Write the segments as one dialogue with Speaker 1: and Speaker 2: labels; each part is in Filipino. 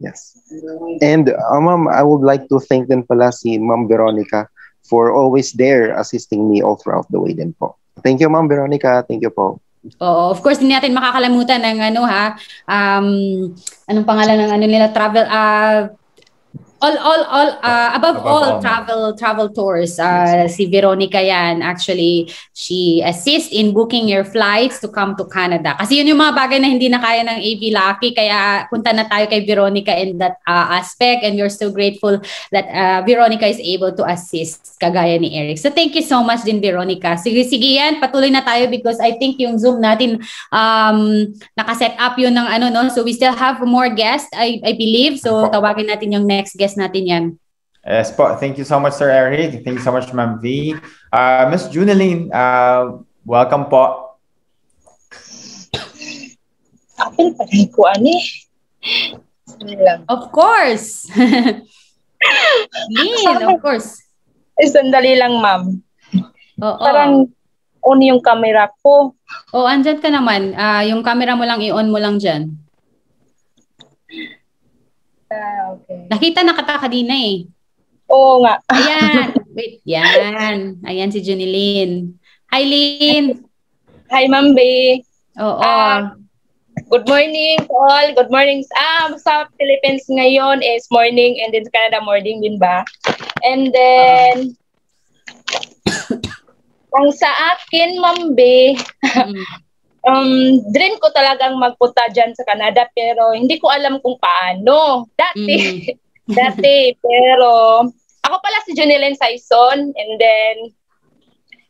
Speaker 1: Yes. And um, ma'am, I would like to thank then pala si Ma'am Veronica for always there assisting me all throughout the way din po. Thank you Ma'am Veronica. Thank you po.
Speaker 2: Oh, of course, hindi natin makakalamutan ng ano ha, um, anong pangalan ng ano nila, travel, uh, all all all uh, above, above all, all travel travel tours uh, yes. si Veronica yan actually she assist in booking your flights to come to Canada kasi yun yung mga bagay na hindi na kaya ng AV Lucky kaya punta na tayo kay Veronica in that uh, aspect and you're so grateful that uh, Veronica is able to assist kagaya ni Eric so thank you so much din Veronica sige sige yan patuloy na tayo because I think yung Zoom natin um naka-set up yun ng ano no so we still have more guests I I believe so tawagin natin yung next guest guest natin yan.
Speaker 3: Yes po. Thank you so much, Sir Eric. Thank you so much, Ma'am V. Uh, Miss Juneline, uh, welcome po.
Speaker 4: Apil pa rin ko, ani. Ano of course. Lean, of course. Eh,
Speaker 2: sandali lang, ma'am. Oo. Parang on yung camera ko. Oo, oh, andyan ka naman. Uh, yung camera mo lang, i-on mo lang dyan ka. Ah, okay. Nakita na kata kanina eh. Oo nga. Ayan. Wait, yan. Ayan si Junilyn. Hi, Lynn. Hi, Ma'am B.
Speaker 4: Oo. Um, good morning to all. Good morning. Ah, sa Philippines ngayon is morning and then Canada morning din ba? And then, uh. ang sa akin, Ma'am B, mm um, dream ko talagang magpunta dyan sa Canada pero hindi ko alam kung paano. Dati, mm. dati, pero ako pala si Junilyn Saison and then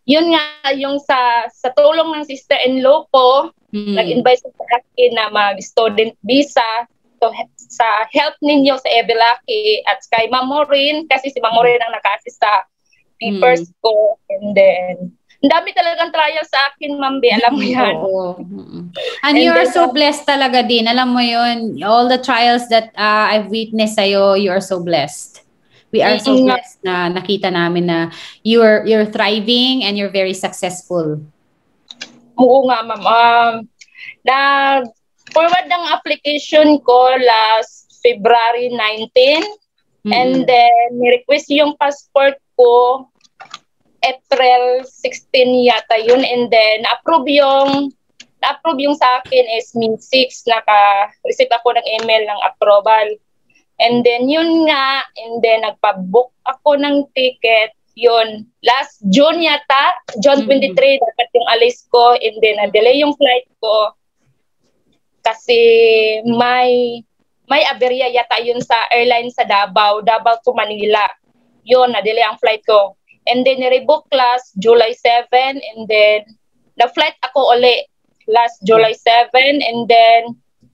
Speaker 4: yun nga yung sa sa tulong ng sister-in-law ko, mm. nag-invite sa akin na mag-student visa to sa help ninyo sa Evelaki at kay Mamorin kasi si Mamorin ang naka-assist sa papers mm. ko and then ang dami talagang trial sa akin, Ma'am B. Eh. Alam mo yan. Oo.
Speaker 2: And, And you are so uh, blessed talaga din. Alam mo yun, all the trials that uh, I've witnessed sa'yo, you are so blessed.
Speaker 5: We are so blessed
Speaker 2: na nakita namin na you're you're thriving and you're very successful. Oo nga, ma'am.
Speaker 4: Um, na forward ng application ko last February 19 mm-hmm. and then ni-request yung passport ko April 16 yata yun and then na-approve yung na-approve yung sa akin is min 6 naka-receive ako ng email ng approval. And then yun nga and then nagpa-book ako ng ticket yun last June yata June 23 mm-hmm. dapat yung alis ko and then na-delay yung flight ko kasi may may aberya yata yun sa airline sa Davao, Davao to Manila. Yun, na-delay ang flight ko. And then, rebook class July 7. And then, na-flight ako uli last July 7. And then,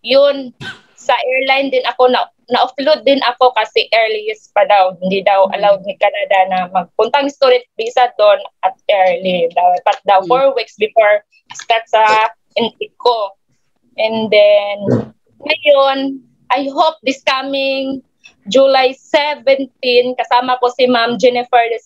Speaker 4: yun, sa airline din ako na na-offload din ako kasi earliest pa daw. Hindi daw mm-hmm. allowed ni Canada na magpuntang student visa doon at early. Daw, Dapat daw mm-hmm. four weeks before start sa intake ko. And then, ngayon, I hope this coming July 17, kasama ko si Ma'am Jennifer De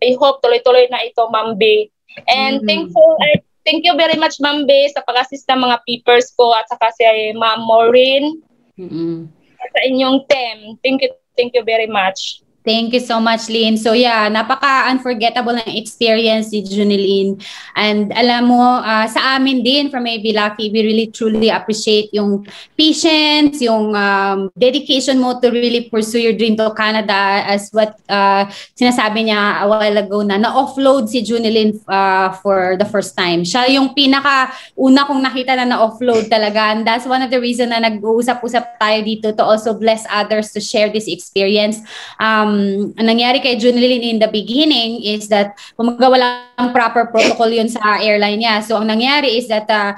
Speaker 4: I hope tuloy-tuloy na ito, Ma'am B. And mm-hmm. thankful, I, er, thank you very much, Ma'am B, sa pag-assist ng mga peepers ko at saka si eh, Ma'am Maureen. Mm-hmm. Sa
Speaker 2: inyong team. Thank you, thank you very much. Thank you so much, Lynn. So yeah, napaka-unforgettable ng experience ni Junilyn. And alam mo, uh, sa amin din from AB Lucky, we really truly appreciate yung patience, yung um, dedication mo to really pursue your dream to Canada as what uh, sinasabi niya a while ago na na-offload si Junilyn uh, ah, for the first time. Siya yung pinaka-una kong nakita na na-offload talaga. And that's one of the reason na nag-uusap-usap tayo dito to also bless others to share this experience. Um, um, ang nangyari kay Junlin in the beginning is that kumaga walang proper protocol yun sa airline niya. So ang nangyari is that uh,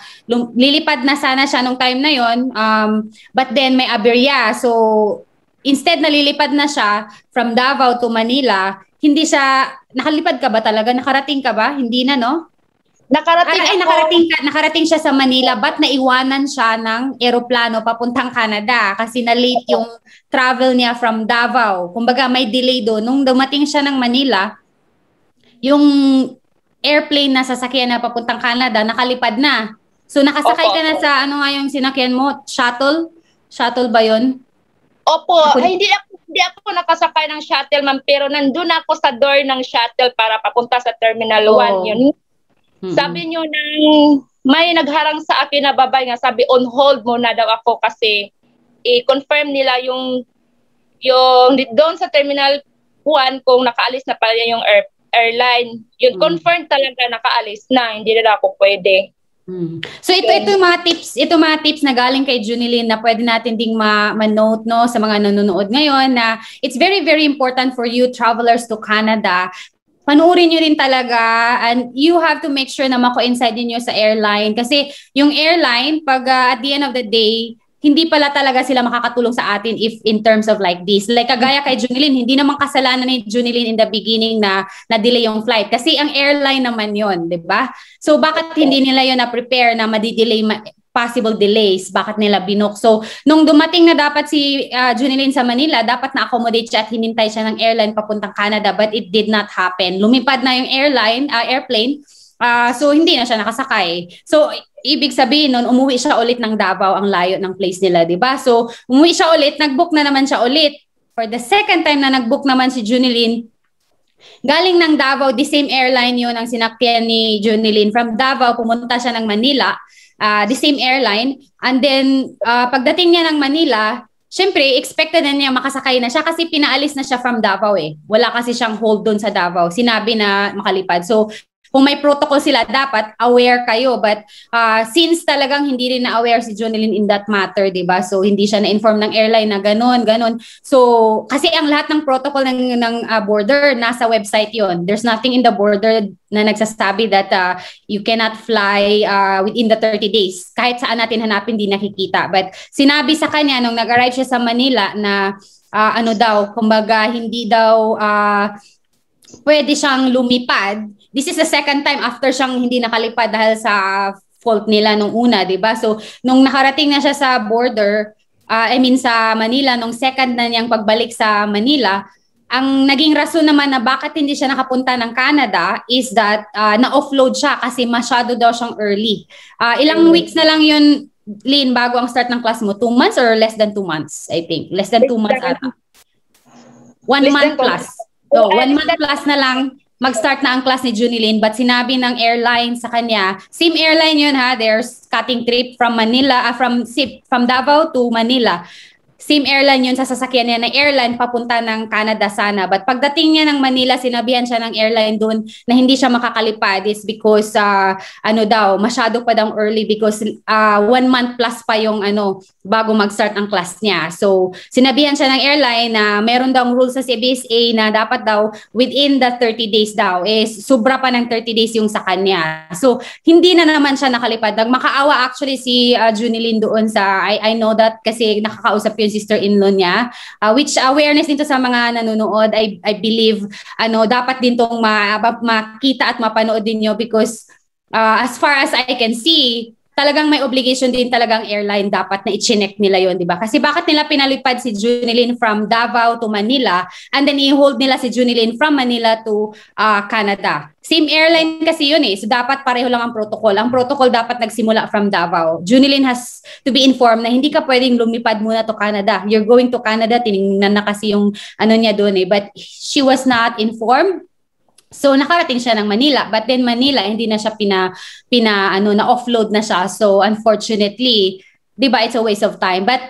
Speaker 2: lilipad na sana siya nung time na yon um, but then may aberya. So instead nalilipad na siya from Davao to Manila, hindi siya, nakalipad ka ba talaga? Nakarating ka ba? Hindi na, no? Nakarating ay, ay, nakarating, nakarating siya sa Manila but naiwanan siya ng eroplano papuntang Canada kasi na late yung travel niya from Davao. Kumbaga may delay do nung dumating siya ng Manila, yung airplane na sasakyan na papuntang Canada nakalipad na. So nakasakay Opo. ka na sa ano nga yung sinakyan mo, shuttle? Shuttle ba 'yon?
Speaker 4: Opo, Opo. ay, hindi ako hindi ako nakasakay ng shuttle ma'am pero nandun ako sa door ng shuttle para papunta sa Terminal 1 oh. 1 yun Mm-hmm. Sabi niyo na may nagharang sa akin na babae nga sabi on hold mo na daw ako kasi i-confirm nila yung yung doon sa terminal 1 kung nakaalis na pala yung air, airline. Yun mm confirm talaga nakaalis
Speaker 2: na hindi na ako pwede. Hmm. So ito ito yung mga tips, ito mga tips na galing kay Junilyn na pwede natin ding ma- ma-note no sa mga nanonood ngayon na it's very very important for you travelers to Canada panoorin nyo rin talaga and you have to make sure na mako-inside niyo sa airline kasi yung airline pag uh, at the end of the day hindi pala talaga sila makakatulong sa atin if in terms of like this. Like kagaya kay Junilin, hindi naman kasalanan ni Junilin in the beginning na na-delay yung flight kasi ang airline naman yon, 'di ba? So bakit hindi nila yon na prepare na ma-delay ma- possible delays, bakit nila binook. So, nung dumating na dapat si uh, ah, Junilyn sa Manila, dapat na-accommodate siya at hinintay siya ng airline papuntang Canada, but it did not happen. Lumipad na yung airline, uh, airplane, uh, so hindi na siya nakasakay. So, ibig sabihin nun, umuwi siya ulit ng Davao, ang layo ng place nila, di ba? So, umuwi siya ulit, nagbook na naman siya ulit. For the second time na nagbook naman si Junilyn, Galing ng Davao, the same airline yun ang sinakyan ni Junilyn. From Davao, pumunta siya ng Manila uh, the same airline. And then, uh, pagdating niya ng Manila, syempre, expected na niya makasakay na siya kasi pinaalis na siya from Davao eh. Wala kasi siyang hold doon sa Davao. Sinabi na makalipad. So, kung may protocol sila, dapat aware kayo. But uh, since talagang hindi rin na-aware si Jonelyn in that matter, di ba? So, hindi siya na-inform ng airline na ganun, ganun. So, kasi ang lahat ng protocol ng, ng uh, border, nasa website yon There's nothing in the border na nagsasabi that uh, you cannot fly uh, within the 30 days. Kahit saan natin hanapin, di nakikita. But sinabi sa kanya nung nag-arrive siya sa Manila na uh, ano daw, kumbaga hindi daw uh, pwede siyang lumipad this is the second time after siyang hindi nakalipad dahil sa fault nila nung una, 'di ba? So, nung nakarating na siya sa border, uh, I mean sa Manila nung second na niyang pagbalik sa Manila, ang naging rason naman na bakit hindi siya nakapunta ng Canada is that uh, na-offload siya kasi masyado daw siyang early. Uh, ilang mm. weeks na lang yun, Lynn, bago ang start ng class mo? Two months or less than two months, I think? Less than less two months than,
Speaker 5: ata. One month plus.
Speaker 2: So, oh, one month plus na lang mag-start na ang class ni Junilyn but sinabi ng airline sa kanya, same airline yun ha, there's cutting trip from Manila, uh, from, from Davao to Manila same airline yun sa sasakyan niya na airline papunta ng Canada sana. But pagdating niya ng Manila, sinabihan siya ng airline doon na hindi siya makakalipad is because uh, ano daw, masyado pa daw early because uh, one month plus pa yung ano, bago mag-start ang class niya. So, sinabihan siya ng airline na meron daw rules sa CBSA na dapat daw within the 30 days daw is sobra pa ng 30 days yung sa kanya. So, hindi na naman siya nakalipad. Nagmakaawa actually si uh, ah, Junilin doon sa I, I know that kasi nakakausap yun sister-in-law niya. Uh, which awareness din sa mga nanonood, I, I believe, ano, dapat din tong ma- makita at mapanood din niyo because uh, as far as I can see, talagang may obligation din talagang airline dapat na i-check nila yon di ba? Kasi bakit nila pinalipad si Junilin from Davao to Manila and then i-hold nila si Junilin from Manila to uh, Canada. Same airline kasi yun eh. So dapat pareho lang ang protocol. Ang protocol dapat nagsimula from Davao. Junilin has to be informed na hindi ka pwedeng lumipad muna to Canada. You're going to Canada, tiningnan na kasi yung ano niya doon eh. But she was not informed So nakarating siya ng Manila, but then Manila hindi na siya pina pina ano na offload na siya. So unfortunately, 'di ba it's a waste of time. But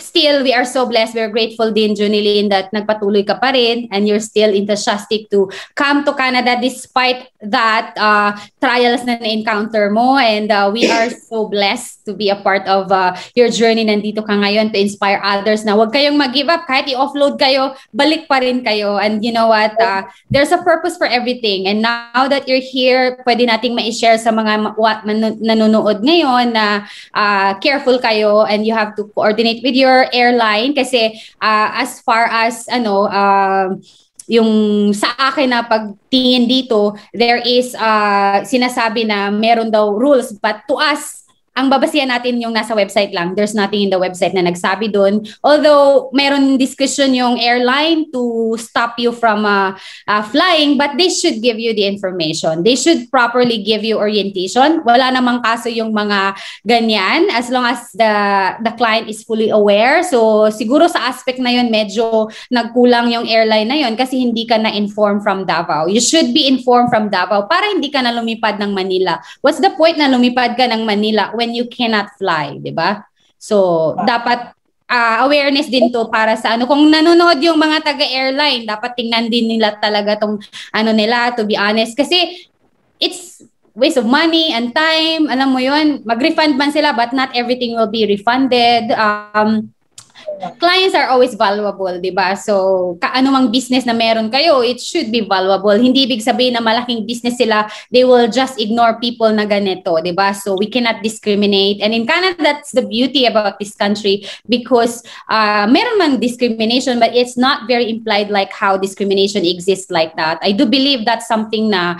Speaker 2: still, we are so blessed. We're grateful din, Junilin, that nagpatuloy ka pa rin and you're still enthusiastic to come to Canada despite that uh, trials na na-encounter mo. And uh, we are so blessed to be a part of uh, your journey. Nandito ka ngayon to inspire others na huwag kayong mag-give up. Kahit i-offload kayo, balik pa rin kayo. And you know what? Uh, there's a purpose for everything. And now that you're here, pwede nating ma-share sa mga what, man- nanonood ngayon na uh, careful kayo and you have to coordinate with your your airline kasi uh, as far as ano uh, yung sa akin na pagtingin dito there is uh, sinasabi na meron daw rules but to us ang babasihan natin yung nasa website lang. There's nothing in the website na nagsabi doon. Although, meron discussion yung airline to stop you from uh, uh, flying, but they should give you the information. They should properly give you orientation. Wala namang kaso yung mga ganyan as long as the, the client is fully aware. So, siguro sa aspect na yun, medyo nagkulang yung airline na yun kasi hindi ka na-inform from Davao. You should be informed from Davao para hindi ka na lumipad ng Manila. What's the point na lumipad ka ng Manila when when you cannot fly, 'di ba? So, ah. dapat uh, awareness din to para sa ano kung nanonood yung mga taga-airline, dapat tingnan din nila talaga tong ano nila to be honest kasi it's waste of money and time. Alam mo 'yun, mag-refund man sila but not everything will be refunded. Um clients are always valuable, di ba? So, kaano mang business na meron kayo, it should be valuable. Hindi ibig sabihin na malaking business sila, they will just ignore people na ganito, di ba? So, we cannot discriminate. And in Canada, that's the beauty about this country because uh, meron man discrimination, but it's not very implied like how discrimination exists like that. I do believe that's something na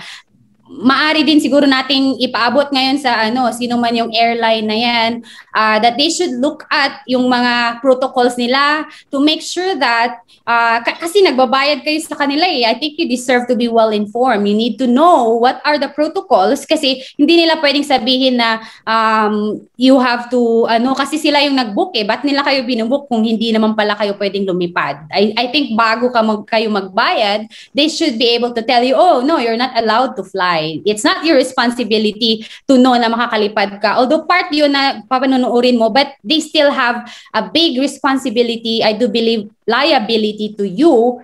Speaker 2: maari din siguro nating ipaabot ngayon sa ano sino man yung airline na yan uh, that they should look at yung mga protocols nila to make sure that uh, kasi nagbabayad kayo sa kanila eh I think you deserve to be well informed you need to know what are the protocols kasi hindi nila pwedeng sabihin na um, you have to ano kasi sila yung nagbook eh but nila kayo binubook kung hindi naman pala kayo pwedeng lumipad I I think bago ka mag, kayo magbayad they should be able to tell you oh no you're not allowed to fly buhay. It's not your responsibility to know na makakalipad ka. Although part yun na papanunuurin mo, but they still have a big responsibility, I do believe, liability to you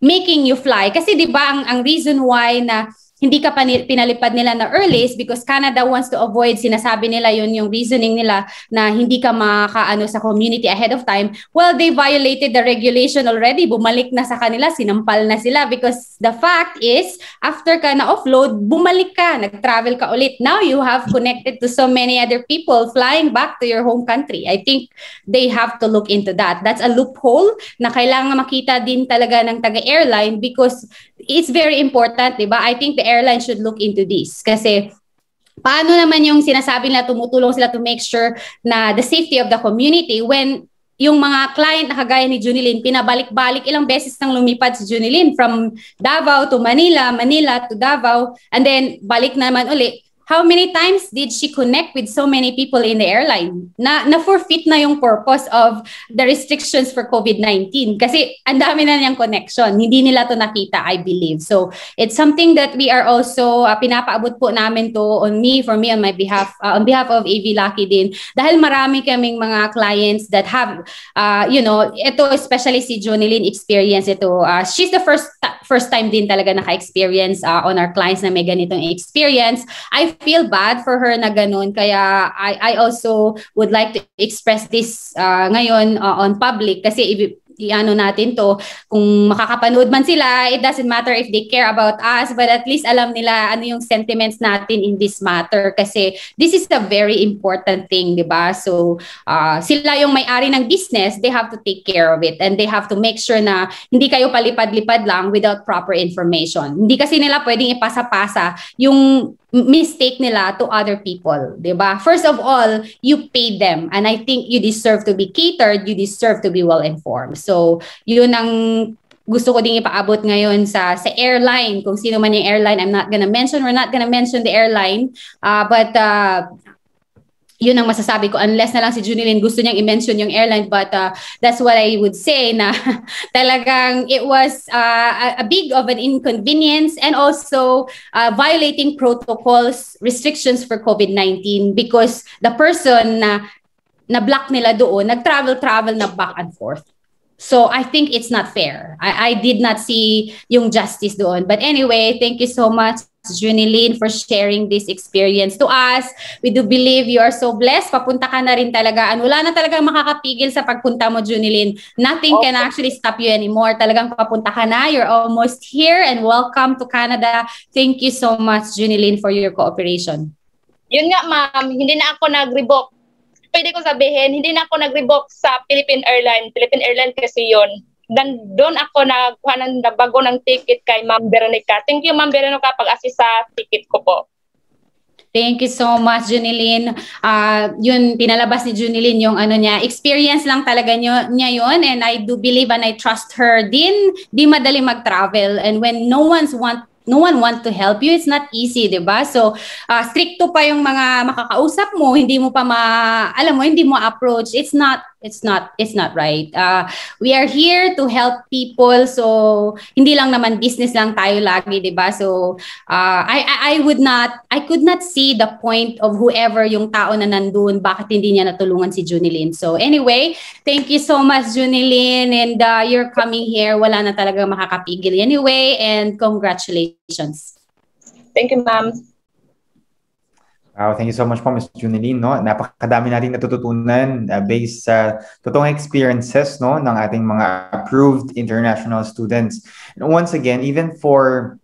Speaker 2: making you fly. Kasi di ba ang, ang reason why na hindi ka pinalipad nila na earliest because Canada wants to avoid sinasabi nila yun yung reasoning nila na hindi ka makakaano sa community ahead of time well they violated the regulation already bumalik na sa kanila sinampal na sila because the fact is after ka na offload bumalik ka nag-travel ka ulit now you have connected to so many other people flying back to your home country i think they have to look into that that's a loophole na kailangan makita din talaga ng taga airline because it's very important diba i think the airline should look into this. Kasi paano naman yung sinasabi nila tumutulong sila to make sure na the safety of the community when yung mga client na kagaya ni Junilyn, pinabalik-balik ilang beses nang lumipad si Junilyn from Davao to Manila, Manila to Davao, and then balik naman uli how many times did she connect with so many people in the airline na na-forfeit na yung purpose of the restrictions for COVID-19 kasi ang dami na niyang connection. Hindi nila to nakita, I believe. So, it's something that we are also uh, pinapaabot po namin to on me, for me, on my behalf, uh, on behalf of AV Lucky din. Dahil marami kaming mga clients that have, uh, you know, ito especially si Junilyn experience ito. Uh, she's the first ta- first time din talaga naka-experience uh, on our clients na may ganitong experience. I feel bad for her na ganun. Kaya I, I also would like to express this uh, ngayon uh, on public kasi i- i-ano natin to, kung makakapanood man sila, it doesn't matter if they care about us, but at least alam nila ano yung sentiments natin in this matter kasi this is a very important thing, di ba? So, uh, sila yung may-ari ng business, they have to take care of it and they have to make sure na hindi kayo palipad-lipad lang without proper information. Hindi kasi nila pwedeng ipasa-pasa yung mistake nila to other people, 'di ba? First of all, you paid them and I think you deserve to be catered, you deserve to be well informed. So, 'yun ang gusto ko ding ipaabot ngayon sa sa airline kung sino man yung airline I'm not gonna mention we're not gonna mention the airline uh, but uh, yun ang masasabi ko unless na lang si Junilyn gusto niyang i-mention yung airline but uh, that's what I would say na talagang it was uh, a big of an inconvenience and also uh, violating protocols restrictions for COVID-19 because the person na na block nila doon nag-travel travel na back and forth So I think it's not fair. I, I did not see yung justice doon. But anyway, thank you so much Junilyn, for sharing this experience to us. We do believe you are so blessed. Papunta ka na rin talaga. And wala na talagang makakapigil sa pagpunta mo, Junilyn. Nothing okay. can actually stop you anymore. Talagang papunta ka na. You're almost here and welcome to Canada. Thank you so much, Junilyn, for your cooperation. Yun nga, ma'am. Hindi na ako
Speaker 4: nag-revoke. Pwede ko sabihin, hindi na ako nag-revoke sa Philippine Airlines. Philippine Airlines kasi yon Then, doon ako nagkuha ng bago ng ticket kay Ma'am Veronica. Thank you Ma'am Veronica pag-assist sa ticket ko po.
Speaker 2: Thank you so much, Junilyn. Uh, yun, pinalabas ni Junilyn yung ano niya. Experience lang talaga nyo, niya yun. And I do believe and I trust her din. Di madali mag-travel. And when no one's want no one want to help you. It's not easy, 'di ba? So, uh, stricto pa yung mga makakausap mo, hindi mo pa ma alam mo, hindi mo approach. It's not it's not it's not right. Uh, we are here to help people. So, hindi lang naman business lang tayo lagi, 'di ba? So, uh, I, I I would not I could not see the point of whoever yung tao na nandoon bakit hindi niya natulungan si Junilyn. So, anyway, thank you so much Junilyn and uh, you're coming here. Wala na talaga makakapigil. Anyway, and congratulations patience. Thank you, ma'am.
Speaker 3: Wow, thank you so much po, Ms. Junilin. No? Napakadami natin natututunan uh, based sa totoong experiences no, ng ating mga approved international students. And once again, even for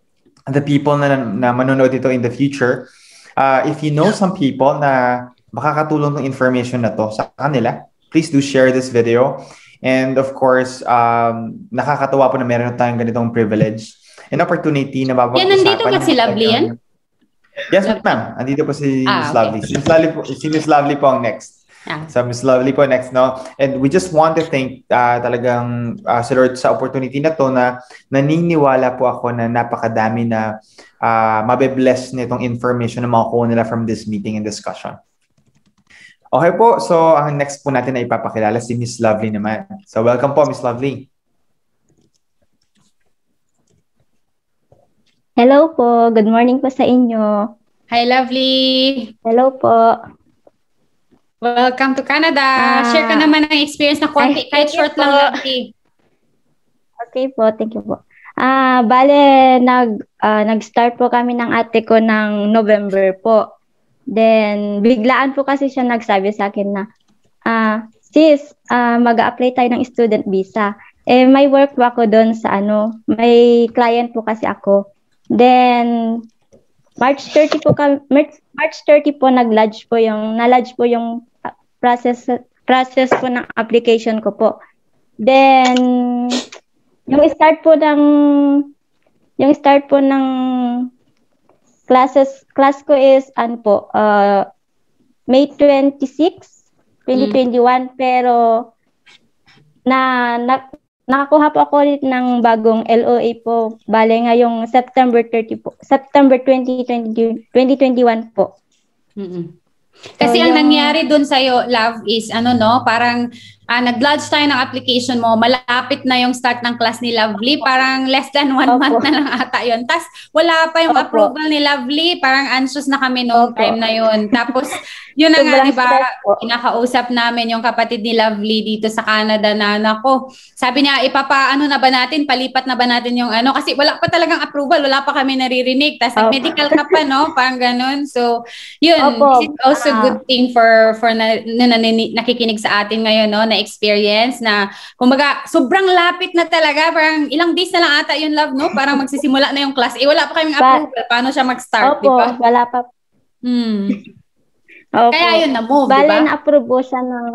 Speaker 3: the people na, na manonood dito in the future, uh, if you know some people na makakatulong ng information na to sa kanila, please do share this video. And of course, um, nakakatawa po na meron tayong ganitong privilege an opportunity na mapag-usapan. Yan, nandito ba si Lovely yan? Yes, ma'am. Andito po si ah, Miss Lovely. Okay. Si Miss Lovely, po, si Miss Lovely po ang next. Ah. So, Miss Lovely po next, no? And we just want to thank uh, talagang uh, si Lord sa opportunity na to na naniniwala po ako na napakadami na uh, mabe-bless nitong information na makukuha nila from this meeting and discussion. Okay po, so ang next po natin ay ipapakilala si Miss Lovely naman. So, welcome po, Miss
Speaker 2: Lovely.
Speaker 5: Hello po. Good morning po sa inyo.
Speaker 2: Hi, lovely.
Speaker 5: Hello po.
Speaker 2: Welcome to Canada. Ah, Share ka naman ng experience na konti, kahit short po. lang, lovely.
Speaker 5: Okay po. Thank you po. Ah, bale nag uh, nag-start po kami ng ate ko ng November po. Then biglaan po kasi siya nagsabi sa akin na ah, sis, uh, ah, mag-apply tayo ng student visa. Eh, may work po ako doon sa ano, may client po kasi ako. Then, March 30 po kami, March, March 30 po nag-lodge po yung, na-lodge po yung ah, process, process po ng application ko po. Then, yung start po ng, yung start po ng classes, class ko is, an po, uh, May 26, 2021, mm. pero na, na nakakuha po ako ulit ng bagong LOA po. Bale ngayong September 30 po. September 2020, 2021 po. Mm-hmm. Kasi so, ang yung... nangyari
Speaker 2: doon sa iyo, love is ano no, parang ah, nag-lodge tayo ng application mo, malapit na yung start ng class ni Lovely, parang less than one Opo. month na lang ata yun. Tapos wala pa yung Opo. approval ni Lovely, parang anxious na kami noong Opo. time na yun. Tapos yun na nga, di ba, kinakausap namin yung kapatid ni Lovely dito sa Canada na, nako, sabi niya, ipapaano na ba natin, palipat na ba natin yung ano, kasi wala pa talagang approval, wala pa kami naririnig. Tapos nag-medical ka pa, no? Parang ganun. So, yun, Opo. this is also a ah. good thing for for na, na, na, na, nakikinig sa atin ngayon, no? Na na experience na kumbaga sobrang lapit na talaga parang ilang days na lang ata yung love no parang magsisimula na yung class eh wala pa kaming approval
Speaker 5: paano siya mag-start di ba wala pa hmm. Opo. kaya yun na move diba? bale na approve siya ng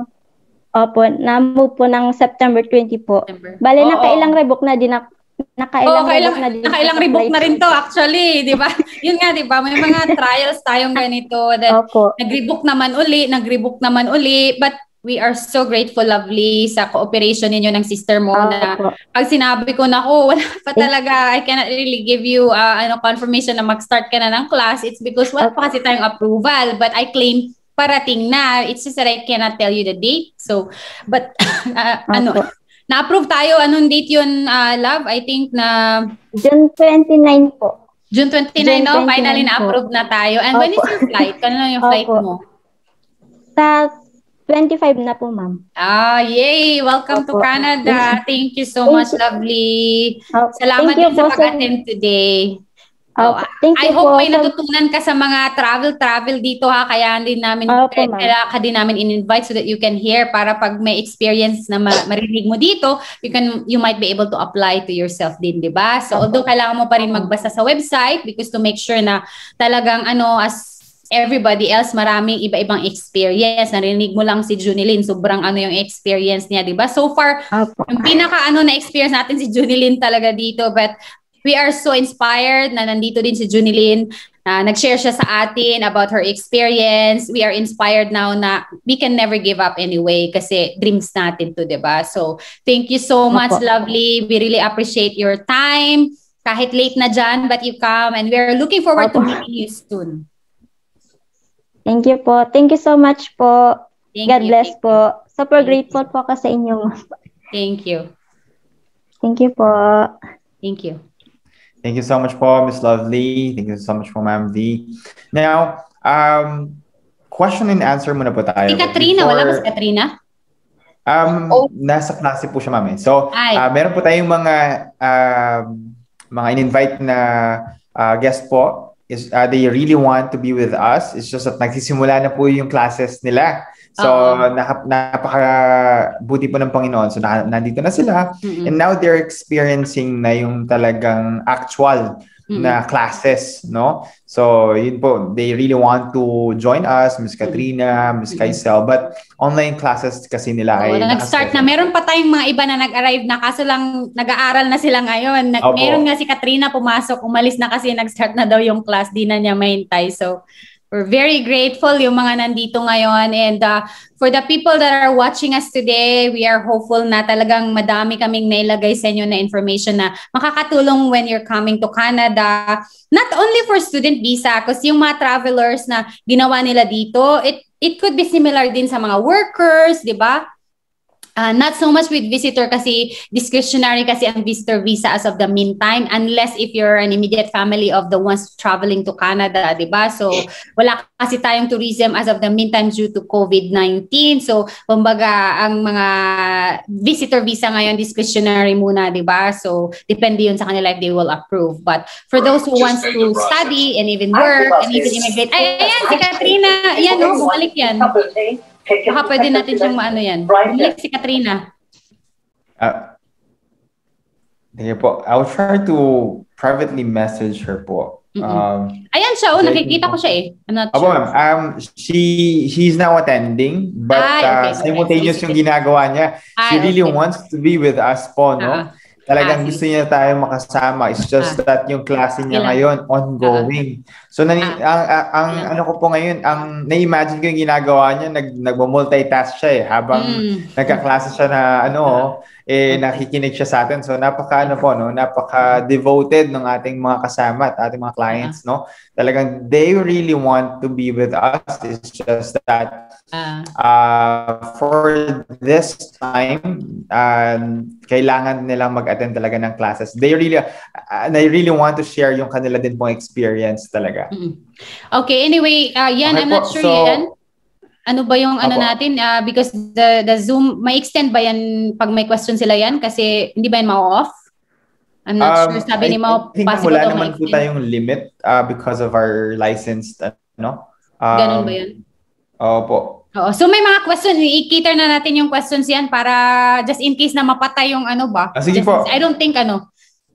Speaker 5: Opo, na-move po ng September 20 po. September. Bale, Oo. nakailang rebook na din ako. Nakailang oh, kailang, na din. Nakailang rebook na rin to actually,
Speaker 2: di ba? Yun nga, di ba? May mga trials tayong ganito. That Opo. Nag-rebook naman uli, nag-rebook naman uli. But we are so grateful, lovely, sa cooperation ninyo ng sister mo oh, na pag sinabi ko na, oh, wala pa eh, talaga, I cannot really give you uh, ano, confirmation na mag-start ka na ng class. It's because wala pa kasi tayong approval. But I claim parating na. It's just that I cannot tell you the date. So, but uh, oh, ano, na-approve tayo. Anong date yun, uh, love? I think na...
Speaker 5: June 29 po. June
Speaker 2: 29, June 29 no? Finally, na-approve na tayo. And Opo. when is your flight? Kano yung flight Opo. mo?
Speaker 5: Sa 25 na po, ma'am.
Speaker 2: Ah, yay! Welcome Opo. to Canada. Thank you so much, lovely. Opo. Salamat din sa pag-attend today. Opo. Oh, Thank I hope po. may natutunan ka sa mga travel-travel dito ha. Kaya din namin, Opo, kaya ka din namin in-invite so that you can hear para pag may experience na ma- marinig mo dito, you can you might be able to apply to yourself din, di ba? So, Opo. although kailangan mo pa rin magbasa sa website because to make sure na talagang ano, as everybody else, maraming iba-ibang experience. Narinig mo lang si Junilyn, sobrang ano yung experience niya, di ba? So far, okay. yung pinaka-ano na experience natin si Junilyn talaga dito. But we are so inspired na nandito din si Junilyn uh, nag-share siya sa atin about her experience. We are inspired now na we can never give up anyway kasi dreams natin to, di ba? So, thank you so much, Opo. lovely. We really appreciate your time. Kahit late na dyan, but you come and we are looking forward Opo. to meeting you soon.
Speaker 5: Thank you po. Thank you so much po. Thank God you, bless po. Super thank grateful you. po ako sa inyo.
Speaker 2: Thank you. Thank you po. Thank you.
Speaker 3: Thank you so much po, Miss Lovely. Thank you so much po, Ma'am V. Now, um, question and answer muna po tayo. Si Katrina, Before, wala ba si Katrina? Um, oh. Nasa klase po siya, ma'am. Eh. So, Ay. uh, meron po tayong mga uh, mga in-invite na uh, guest po is uh, they really want to be with us. It's just that nagsisimula na po yung classes nila. So, uh-huh. napaka-buti po ng Panginoon. So, nandito na sila. Mm-hmm. And now they're experiencing na yung talagang actual mm-hmm. na classes, no? So, yun po, they really want to join us, Miss mm-hmm. Katrina, Miss mm-hmm. Kaisel, but online classes kasi nila ay... Wala nag-start na.
Speaker 2: Meron pa tayong mga iba na nag-arrive na kaso lang nag-aaral na sila ngayon. Nag- meron nga si Katrina pumasok, umalis na kasi nag-start na daw yung class, di na niya mahintay. So, We're very grateful yung mga nandito ngayon and uh, for the people that are watching us today, we are hopeful na talagang madami kaming nailagay sa inyo na information na makakatulong when you're coming to Canada. Not only for student visa, kasi yung mga travelers na ginawa nila dito, it, it could be similar din sa mga workers, di ba? Uh, not so much with visitor kasi discretionary kasi ang visitor visa as of the meantime unless if you're an immediate family of the ones traveling to Canada, 'di ba? So wala kasi tayong tourism as of the meantime due to COVID-19. So pambaga ang mga visitor visa ngayon discretionary muna, 'di ba? So depende 'yun sa kanila if they will approve. But for those who wants to study and even work and even immigrate. Ay, ayan si Katrina, ayan oh, no, bumalik yan. Baka pwede natin siyang maano yan. Bumalik si Katrina.
Speaker 3: Uh, Sige po. I will try to privately message her po. Mm-mm. Um,
Speaker 2: Ayan siya, oh, nakikita ko siya eh. I'm not sure. ma'am.
Speaker 3: Um, she, she's now attending, but Ay, okay, uh, simultaneous okay. yung ginagawa niya. Ay, she really okay. wants to be with us po, no? Uh-huh. Talagang gusto niya tayo makasama. It's just ah. that yung klase niya ngayon, ongoing. Ah. So nani, ah. ang, ang, yeah. ano ko po ngayon, ang na-imagine ko yung ginagawa niya, nag nagmo-multitask siya eh habang mm. nagkaklase siya na ano, ah, eh nakikinig siya sa atin. So napaka ano po no, napaka devoted ng ating mga kasama at ating mga clients uh-huh. no. Talagang they really want to be with us. It's just that uh-huh. uh, for this time, uh, kailangan nilang mag-attend talaga ng classes. They really uh, and I really want to share yung kanila din pong experience talaga talaga.
Speaker 2: Okay, anyway, uh, yan, okay I'm po. not sure so, yan. Ano ba yung ano natin? Uh, because the, the Zoom, may extend ba yan pag may question sila yan? Kasi hindi ba yan ma-off? I'm not um, sure. Sabi I, ni Mao, I think possible wala naman
Speaker 3: po tayong limit uh, because of our licensed, ano? Um, Ganun ba um, yan? Opo. Uh,
Speaker 2: Oo. So may mga questions, i na natin yung questions yan para just in case na mapatay yung ano ba. Ah, sige just po. I don't think ano,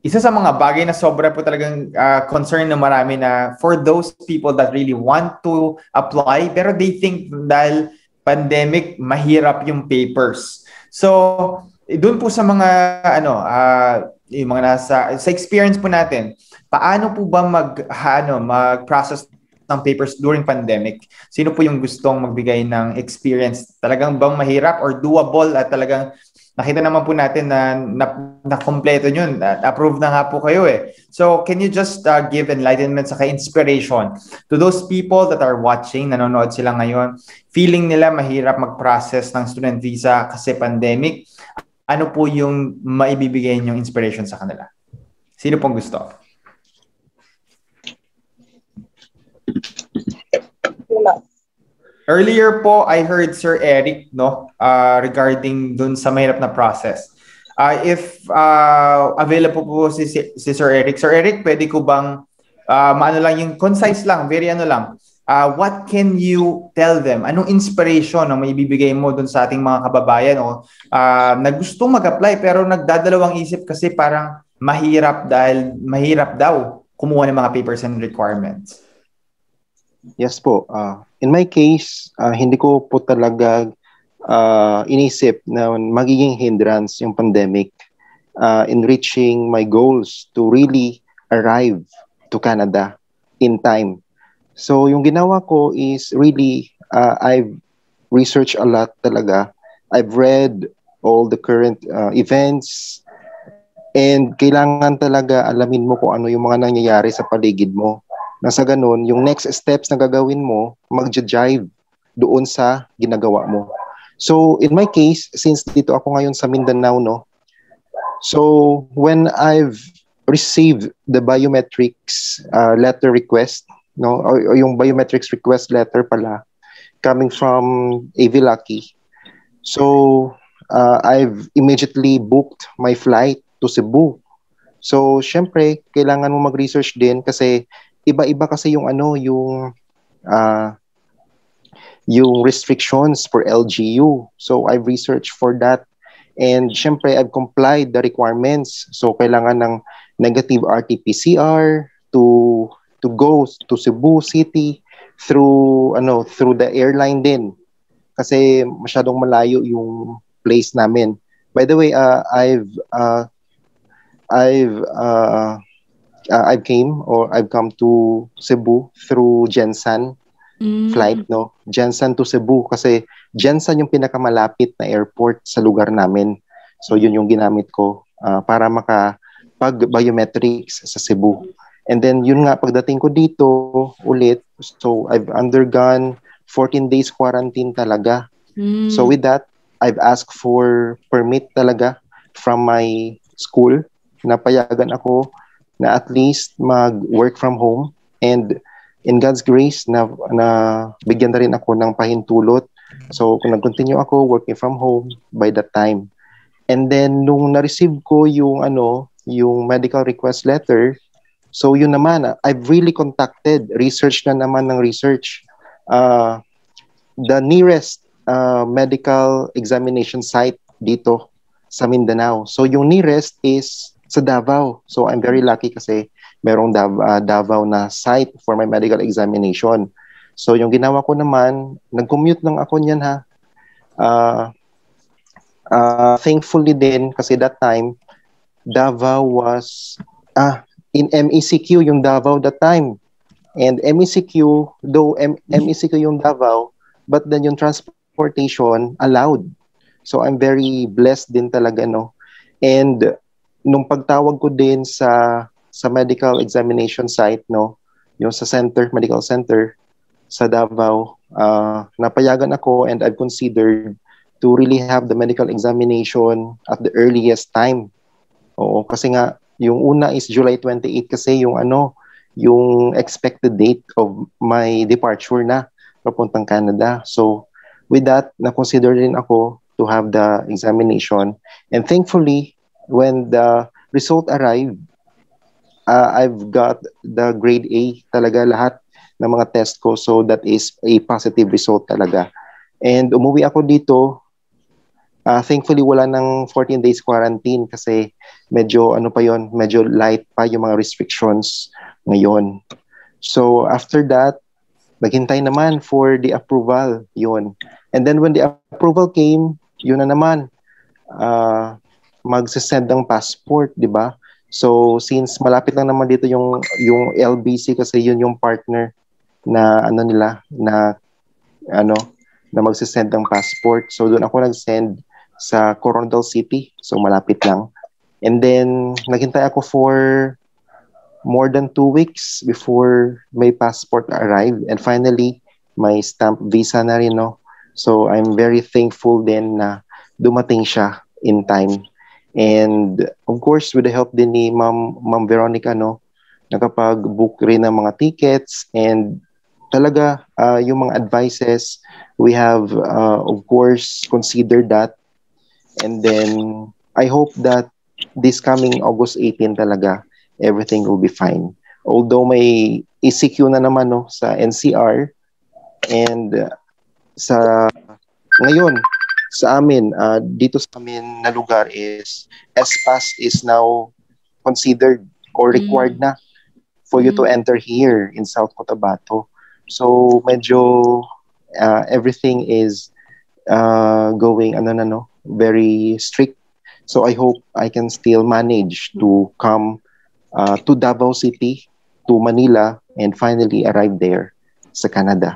Speaker 3: isa sa mga bagay na sobra po talagang uh, concern ng marami na for those people that really want to apply pero they think dahil pandemic mahirap yung papers. So, doon po sa mga ano uh, yung mga nasa sa experience po natin, paano po ba mag ano mag-process ng papers during pandemic? Sino po yung gustong magbigay ng experience? Talagang bang mahirap or doable at talagang nakita naman po natin na na, na kompleto yun. Na, approve na nga po kayo eh. So, can you just uh, give enlightenment saka inspiration to those people that are watching, nanonood sila ngayon, feeling nila mahirap mag-process ng student visa kasi pandemic. Ano po yung maibibigay niyong inspiration sa kanila? Sino pong gusto? Earlier po, I heard Sir Eric no uh, regarding dun sa mahirap na process. Uh, if uh, available po si, si, Sir Eric, Sir Eric, pwede ko bang uh, maano lang yung concise lang, very ano lang, uh, what can you tell them? Anong inspiration ang maibibigay mo dun sa ating mga kababayan o uh, na gusto mag-apply pero nagdadalawang isip kasi parang mahirap dahil mahirap daw kumuha ng mga papers and requirements?
Speaker 1: Yes po. Uh, in my case, uh, hindi ko po talaga uh, inisip na magiging hindrance yung pandemic uh, ah, in reaching my goals to really arrive to Canada in time. So yung ginawa ko is really uh, I've researched a lot talaga. I've read all the current uh, events and kailangan talaga alamin mo kung ano yung mga nangyayari sa paligid mo nasa ganun, yung next steps na gagawin mo, mag jive doon sa ginagawa mo. So, in my case, since dito ako ngayon sa Mindanao, no? So, when I've received the biometrics uh, letter request, no? O, o yung biometrics request letter pala, coming from AV Lucky. So, uh, I've immediately booked my flight to Cebu. So, syempre, kailangan mo mag-research din kasi iba-iba kasi yung ano, yung uh, yung restrictions for LGU. So I've researched for that and syempre I've complied the requirements. So kailangan ng negative RT-PCR to to go to Cebu City through ano through the airline din kasi masyadong malayo yung place namin. By the way, uh, I've uh, I've uh, uh, I came or I've come to Cebu through Jensan mm. flight, no? Jensan to Cebu kasi Jensan yung pinakamalapit na airport sa lugar namin. So yun yung ginamit ko uh, para maka pag biometrics sa Cebu. And then yun nga pagdating ko dito ulit, so I've undergone 14 days quarantine talaga.
Speaker 5: Mm. So with
Speaker 1: that, I've asked for permit talaga from my school. Napayagan ako na at least mag-work from home and in God's grace na, na bigyan na rin ako ng pahintulot. So kung nag-continue ako working from home by that time. And then nung na-receive ko yung ano, yung medical request letter, so yun naman, I've really contacted, research na naman ng research. Uh, the nearest uh, medical examination site dito sa Mindanao. So yung nearest is sa Davao. So I'm very lucky kasi merong Dav- uh, Davao na site for my medical examination. So yung ginawa ko naman, nag-commute lang ako niyan ha. Uh, uh, thankfully din kasi that time, Davao was ah, in MECQ yung Davao that time. And MECQ, though M- MECQ yung Davao, but then yung transportation allowed. So I'm very blessed din talaga no. And nung pagtawag ko din sa sa medical examination site no, yung sa center, medical center sa Davao, uh, napayagan ako and I've considered to really have the medical examination at the earliest time. Oo, kasi nga yung una is July 28 kasi yung ano, yung expected date of my departure na papuntang Canada. So with that, na-consider din ako to have the examination. And thankfully, when the result arrived, uh, I've got the grade A talaga lahat ng mga test ko. So that is a positive result talaga. And umuwi ako dito. Uh, thankfully, wala ng 14 days quarantine kasi medyo ano pa yon medyo light pa yung mga restrictions ngayon. So after that, naghintay naman for the approval yon. And then when the approval came, yun na naman. Uh, magsasend ng passport, di ba? So since malapit lang naman dito yung yung LBC kasi yun yung partner na ano nila na ano na magse-send ng passport. So doon ako nag-send sa Coronel City. So malapit lang. And then naghintay ako for more than two weeks before my passport arrived. And finally, my stamp visa na rin, no? So I'm very thankful din na dumating siya in time And of course, with the help din ni Ma'am, Ma'am Veronica, no, nakapag-book rin ng mga tickets and talaga uh, yung mga advices, we have uh, of course considered that. And then I hope that this coming August 18 talaga, everything will be fine. Although may ECQ na naman no, sa NCR and uh, sa ngayon sa amin, uh, dito sa amin na lugar is s is now considered or mm. required mm. na for you mm. to enter here in South Cotabato. So medyo uh, everything is uh, going ano na no, very strict. So I hope I can still manage to come uh, to Davao City, to Manila, and finally arrive there sa Canada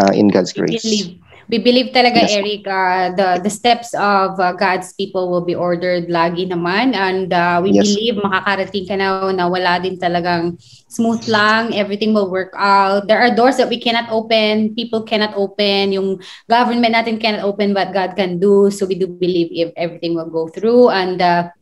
Speaker 1: uh, in God's grace
Speaker 2: we believe talaga, yes. Eric, uh, the, the steps of uh, God's people will be ordered lagi naman. And uh, we yes. believe makakarating ka na na wala din talagang smooth lang. Everything will work out. There are doors that we cannot open. People cannot open. Yung government natin cannot open but God can do. So we do believe if everything will go through. And uh,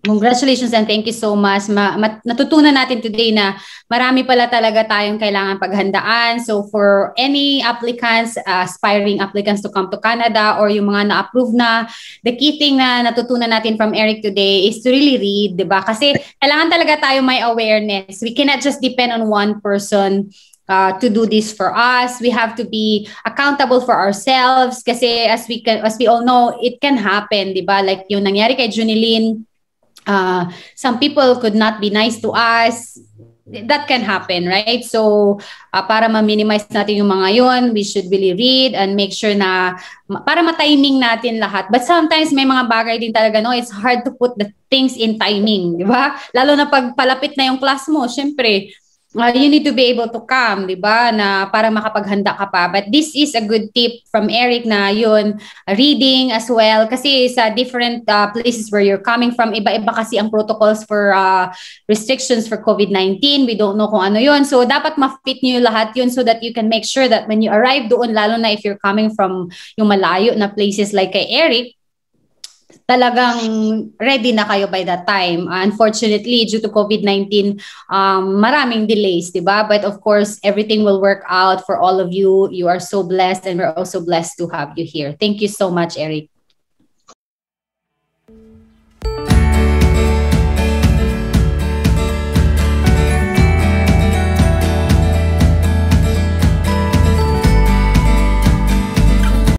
Speaker 2: Congratulations and thank you so much. Ma- mat- natutunan natin today na marami pala talaga tayong kailangan paghandaan. So for any applicants, uh, aspiring applicants to come to Canada or yung mga na-approve na, the key thing na natutunan natin from Eric today is to really read, di ba? Kasi kailangan talaga tayo may awareness. We cannot just depend on one person uh, to do this for us. We have to be accountable for ourselves kasi as we can, as we all know, it can happen, di ba? Like yung nangyari kay Junilyn, uh, some people could not be nice to us. That can happen, right? So, uh, para ma-minimize natin yung mga yon, we should really read and make sure na para ma-timing natin lahat. But sometimes may mga bagay din talaga, no? It's hard to put the things in timing, di ba? Lalo na pag palapit na yung class mo, syempre, uh, you need to be able to come, 'di ba? Na para makapaghanda ka pa. But this is a good tip from Eric na 'yun, uh, reading as well kasi sa different uh, places where you're coming from, iba-iba kasi ang protocols for uh, restrictions for COVID-19. We don't know kung ano 'yun. So dapat ma-fit niyo lahat 'yun so that you can make sure that when you arrive doon lalo na if you're coming from yung malayo na places like kay Eric, talagang ready na kayo by that time. Uh, unfortunately, due to COVID-19, um, maraming delays, di ba? But of course, everything will work out for all of you. You are so blessed and we're also blessed to have you here. Thank you so much, Eric.